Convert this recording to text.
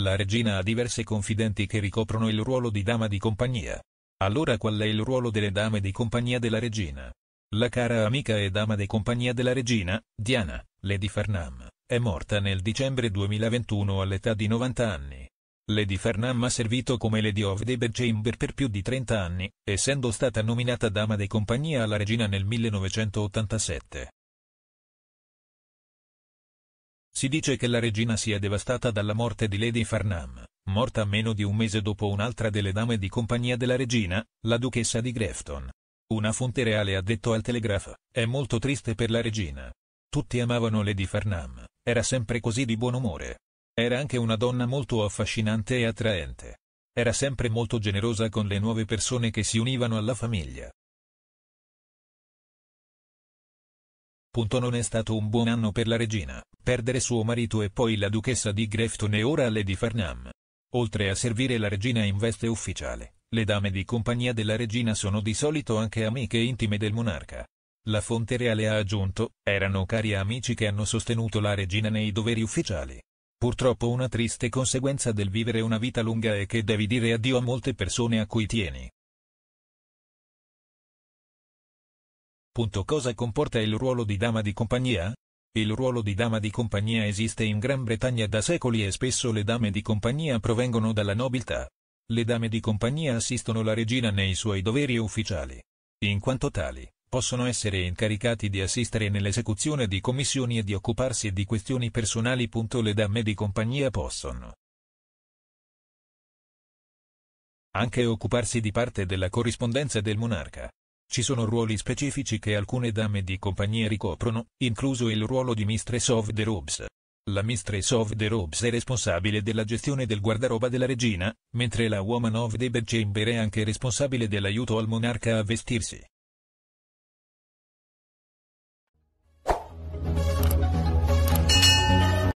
La regina ha diverse confidenti che ricoprono il ruolo di dama di compagnia. Allora qual è il ruolo delle dame di compagnia della regina? La cara amica e dama di compagnia della regina, Diana, Lady Farnham, è morta nel dicembre 2021 all'età di 90 anni. Lady Farnham ha servito come Lady of the Bedchamber per più di 30 anni, essendo stata nominata dama di compagnia alla regina nel 1987. Si dice che la regina sia devastata dalla morte di Lady Farnham, morta meno di un mese dopo un'altra delle dame di compagnia della regina, la duchessa di Grafton. Una fonte reale ha detto al Telegraph, è molto triste per la regina. Tutti amavano Lady Farnham, era sempre così di buon umore. Era anche una donna molto affascinante e attraente. Era sempre molto generosa con le nuove persone che si univano alla famiglia. Punto non è stato un buon anno per la regina perdere suo marito e poi la duchessa di Grafton e ora Lady Farnham. Oltre a servire la regina in veste ufficiale, le dame di compagnia della regina sono di solito anche amiche intime del monarca. La fonte reale ha aggiunto, erano cari amici che hanno sostenuto la regina nei doveri ufficiali. Purtroppo una triste conseguenza del vivere una vita lunga è che devi dire addio a molte persone a cui tieni. Punto cosa comporta il ruolo di dama di compagnia? Il ruolo di dama di compagnia esiste in Gran Bretagna da secoli e spesso le dame di compagnia provengono dalla nobiltà. Le dame di compagnia assistono la regina nei suoi doveri ufficiali. In quanto tali, possono essere incaricati di assistere nell'esecuzione di commissioni e di occuparsi di questioni personali. Le dame di compagnia possono anche occuparsi di parte della corrispondenza del monarca. Ci sono ruoli specifici che alcune dame di compagnie ricoprono, incluso il ruolo di Mistress of the Robes. La Mistress of the Robes è responsabile della gestione del guardaroba della regina, mentre la Woman of the Bedchamber è anche responsabile dell'aiuto al monarca a vestirsi.